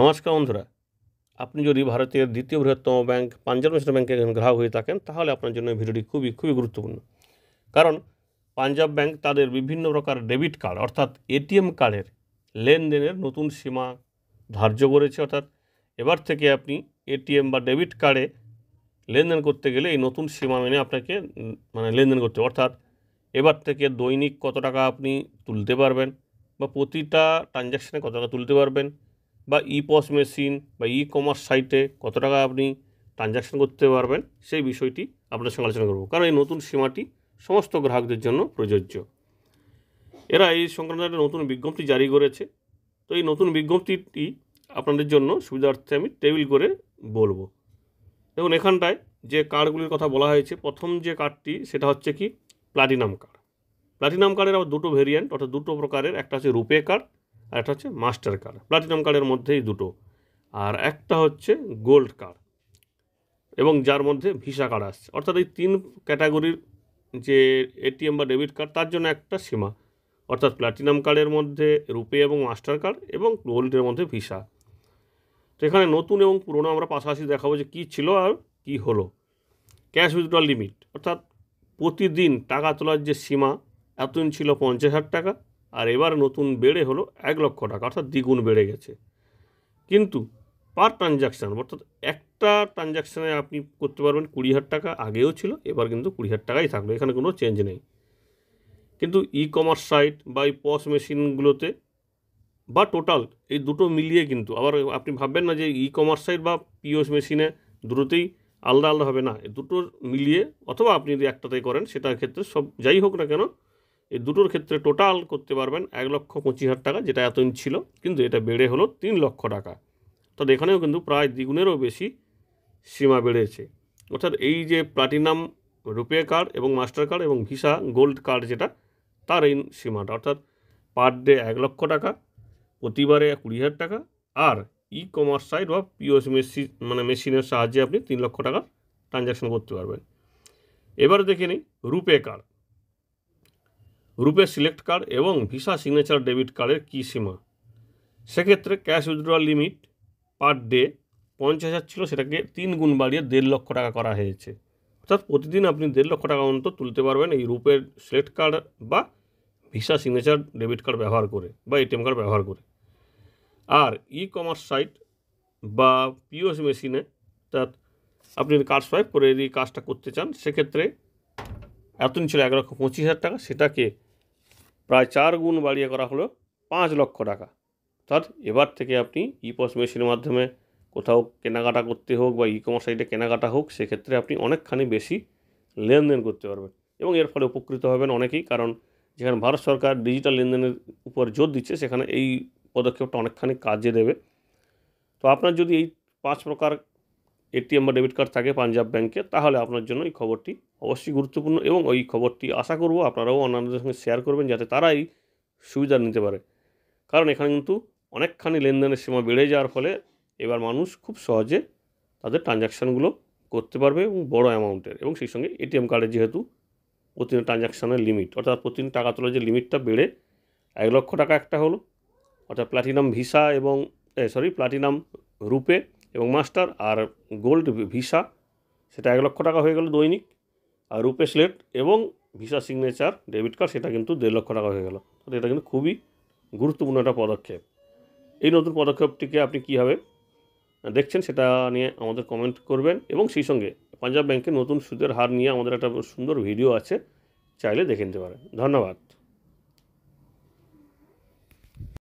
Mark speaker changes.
Speaker 1: নমস্কার বন্ধুরা আপনি যদি ভারতের দ্বিতীয় বৃহত্তম ব্যাংক পাঞ্জাব ন্যাশনাল ব্যাংকের একজন গ্রাহক হয়ে থাকেন তাহলে আপনার জন্য ভিডিওটি খুবই খুবই গুরুত্বপূর্ণ কারণ পাঞ্জাব ব্যাংক তাদের বিভিন্ন প্রকার ডেবিট কার্ড অর্থাৎ এটিএম কার্ডের লেনদেনের নতুন সীমা ধার্য করেছে অর্থাৎ এবার থেকে আপনি এটিএম বা ডেবিট কার্ডে লেনদেন করতে গেলে এই নতুন সীমা মেনে আপনাকে মানে লেনদেন করতে অর্থাৎ এবার থেকে দৈনিক কত টাকা আপনি তুলতে পারবেন বা প্রতিটা ট্রানজ্যাকশানে কত টাকা তুলতে পারবেন বা ই পস মেশিন বা ই কমার্স সাইটে কত টাকা আপনি ট্রানজ্যাকশন করতে পারবেন সেই বিষয়টি আপনার সঙ্গে আলোচনা করব কারণ এই নতুন সীমাটি সমস্ত গ্রাহকদের জন্য প্রযোজ্য এরা এই সংক্রান্ত একটা নতুন বিজ্ঞপ্তি জারি করেছে তো এই নতুন বিজ্ঞপ্তিটি আপনাদের জন্য সুবিধার্থে আমি টেবিল করে বলবো দেখুন এখানটায় যে কার্ডগুলির কথা বলা হয়েছে প্রথম যে কার্ডটি সেটা হচ্ছে কি প্লাটিনাম কার্ড প্লাটিনাম কার্ডের আবার দুটো ভেরিয়েন্ট অর্থাৎ দুটো প্রকারের একটা হচ্ছে রুপে কার্ড আর একটা হচ্ছে মাস্টার কার্ড প্লাটিনাম কার্ডের মধ্যেই দুটো আর একটা হচ্ছে গোল্ড কার্ড এবং যার মধ্যে ভিসা কার্ড আসছে অর্থাৎ এই তিন ক্যাটাগরির যে এটিএম বা ডেবিট কার্ড তার জন্য একটা সীমা অর্থাৎ প্লাটিনাম কার্ডের মধ্যে রুপে এবং মাস্টার কার্ড এবং গোল্ডের মধ্যে ভিসা তো এখানে নতুন এবং পুরনো আমরা পাশাপাশি দেখাবো যে কী ছিল আর কি হলো ক্যাশ উইথড্রল লিমিট অর্থাৎ প্রতিদিন টাকা তোলার যে সীমা এতদিন ছিল পঞ্চাশ হাজার টাকা আর এবার নতুন বেড়ে হলো এক লক্ষ টাকা অর্থাৎ দ্বিগুণ বেড়ে গেছে কিন্তু পার ট্রানজ্যাকশান অর্থাৎ একটা ট্রানজ্যাকশানে আপনি করতে পারবেন কুড়ি হাজার টাকা আগেও ছিল এবার কিন্তু কুড়ি হাজার টাকাই থাকলো এখানে কোনো চেঞ্জ নেই কিন্তু ই কমার্স সাইট বা এই পস মেশিনগুলোতে বা টোটাল এই দুটো মিলিয়ে কিন্তু আবার আপনি ভাববেন না যে ই কমার্স সাইট বা পিওস মেশিনে দুটোতেই আলাদা আলাদা হবে না দুটো মিলিয়ে অথবা আপনি যদি একটাতেই করেন সেটার ক্ষেত্রে সব যাই হোক না কেন এই দুটোর ক্ষেত্রে টোটাল করতে পারবেন এক লক্ষ পঁচিশ হাজার টাকা যেটা এতদিন ছিল কিন্তু এটা বেড়ে হলো তিন লক্ষ টাকা তবে এখানেও কিন্তু প্রায় দ্বিগুণেরও বেশি সীমা বেড়েছে অর্থাৎ এই যে প্লাটিনাম রুপে কার্ড এবং মাস্টার কার্ড এবং ভিসা গোল্ড কার্ড যেটা তার এই সীমাটা অর্থাৎ পার ডে এক লক্ষ টাকা প্রতিবারে কুড়ি হাজার টাকা আর ই কমার্স সাইট বা পিওএস মেশিন মানে মেশিনের সাহায্যে আপনি তিন লক্ষ টাকা ট্রানজ্যাকশন করতে পারবেন এবার দেখে নিই RuPay card RuPay select card এবং ভিসা সিগনেচার ডেবিট কার্ডের কী সীমা সেক্ষেত্রে cash withdrawal limit per day পঞ্চাশ হাজার ছিল সেটাকে তিন গুণ বাড়িয়ে দেড় লক্ষ টাকা করা হয়েছে অর্থাৎ প্রতিদিন আপনি দেড় লক্ষ টাকা অন্তত তুলতে পারবেন এই রূপের সিলেক্ট কার্ড বা ভিসা সিগনেচার ডেবিট কার্ড ব্যবহার করে বা এটিএম কার্ড ব্যবহার করে আর ই কমার্স সাইট বা পিওস মেশিনে অর্থাৎ আপনি কার্ড সোয়াইপ করে যদি কাজটা করতে চান সেক্ষেত্রে এত ছিল এক লক্ষ পঁচিশ হাজার টাকা সেটাকে প্রায় চার গুণ বাড়িয়ে করা হলো পাঁচ লক্ষ টাকা অর্থাৎ এবার থেকে আপনি ইপস মেশিনের মাধ্যমে কোথাও কেনাকাটা করতে হোক বা ই কমার্স সাইটে কেনাকাটা হোক সেক্ষেত্রে আপনি অনেকখানি বেশি লেনদেন করতে পারবেন এবং এর ফলে উপকৃত হবেন অনেকেই কারণ যেখানে ভারত সরকার ডিজিটাল লেনদেনের উপর জোর দিচ্ছে সেখানে এই পদক্ষেপটা অনেকখানি কাজে দেবে তো আপনার যদি এই পাঁচ প্রকার এটিএম বা ডেবিট কার্ড থাকে পাঞ্জাব ব্যাংকে তাহলে আপনার জন্য এই খবরটি অবশ্যই গুরুত্বপূর্ণ এবং ওই খবরটি আশা করব আপনারাও অন্যান্যদের সঙ্গে শেয়ার করবেন যাতে তারা এই সুবিধা নিতে পারে কারণ এখানে কিন্তু অনেকখানি লেনদেনের সীমা বেড়ে যাওয়ার ফলে এবার মানুষ খুব সহজে তাদের ট্রানজ্যাকশানগুলো করতে পারবে এবং বড় অ্যামাউন্টের এবং সেই সঙ্গে এটিএম কার্ডে যেহেতু প্রতিদিন ট্রানজ্যাকশানের লিমিট অর্থাৎ প্রতিদিন টাকা তোলার যে লিমিটটা বেড়ে এক লক্ষ টাকা একটা হলো অর্থাৎ প্ল্যাটিনাম ভিসা এবং সরি প্ল্যাটিনাম রূপে এবং মাস্টার আর গোল্ড ভিসা সেটা এক লক্ষ টাকা হয়ে গেল দৈনিক আর রূপেশ স্লেট এবং ভিসা সিগনেচার ডেবিট কার্ড সেটা কিন্তু দেড় লক্ষ টাকা হয়ে গেল এটা কিন্তু খুবই গুরুত্বপূর্ণ একটা পদক্ষেপ এই নতুন পদক্ষেপটিকে আপনি কীভাবে দেখছেন সেটা নিয়ে আমাদের কমেন্ট করবেন এবং সেই সঙ্গে পাঞ্জাব ব্যাংকের নতুন সুদের হার নিয়ে আমাদের একটা সুন্দর ভিডিও আছে চাইলে দেখে নিতে পারেন ধন্যবাদ